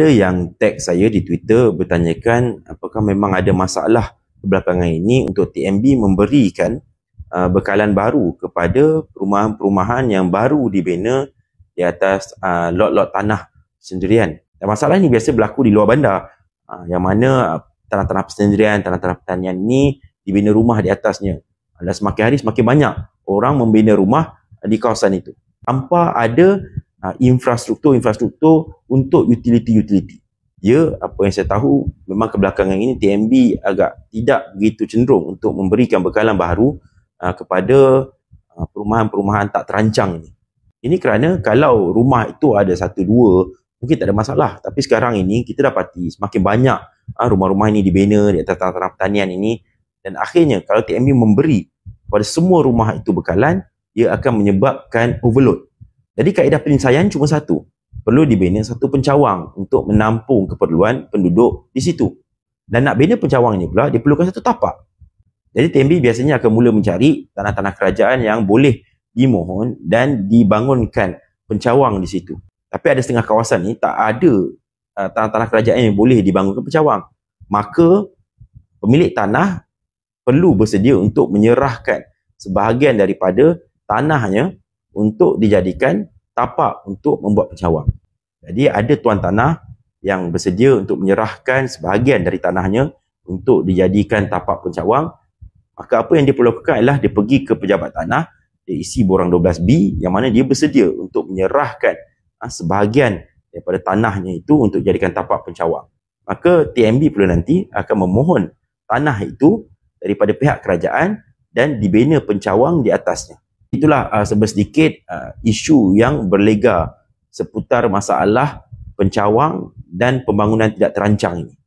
ada yang tag saya di Twitter bertanyakan apakah memang ada masalah kebelakangan ini untuk TMB memberikan uh, bekalan baru kepada perumahan-perumahan yang baru dibina di atas uh, lot-lot tanah sendirian. Dan masalah ini biasa berlaku di luar bandar uh, yang mana uh, tanah-tanah persendirian, tanah-tanah pertanian ini dibina rumah di atasnya. Dan semakin hari semakin banyak orang membina rumah di kawasan itu. Tanpa ada infrastruktur-infrastruktur ha, untuk utility-utility. Ya, apa yang saya tahu memang kebelakangan ini TMB agak tidak begitu cenderung untuk memberikan bekalan baru ha, kepada ha, perumahan-perumahan tak terancang ini. Ini kerana kalau rumah itu ada satu dua mungkin tak ada masalah tapi sekarang ini kita dapati semakin banyak rumah-rumah ini dibina di atas tanah pertanian ini dan akhirnya kalau TMB memberi kepada semua rumah itu bekalan ia akan menyebabkan overload jadi kaedah penyelesaian cuma satu. Perlu dibina satu pencawang untuk menampung keperluan penduduk di situ. Dan nak bina pencawang ni, pula, dia perlukan satu tapak. Jadi TMB biasanya akan mula mencari tanah-tanah kerajaan yang boleh dimohon dan dibangunkan pencawang di situ. Tapi ada setengah kawasan ni tak ada uh, tanah-tanah kerajaan yang boleh dibangunkan pencawang. Maka pemilik tanah perlu bersedia untuk menyerahkan sebahagian daripada tanahnya untuk dijadikan tapak untuk membuat pencawang. Jadi ada tuan tanah yang bersedia untuk menyerahkan sebahagian dari tanahnya untuk dijadikan tapak pencawang. Maka apa yang dia perlu lakukan ialah dia pergi ke pejabat tanah, dia isi borang 12B yang mana dia bersedia untuk menyerahkan ha, sebahagian daripada tanahnya itu untuk jadikan tapak pencawang. Maka TMB perlu nanti akan memohon tanah itu daripada pihak kerajaan dan dibina pencawang di atasnya itulah uh, sebersedikit uh, isu yang berlega seputar masalah pencawang dan pembangunan tidak terancang ini.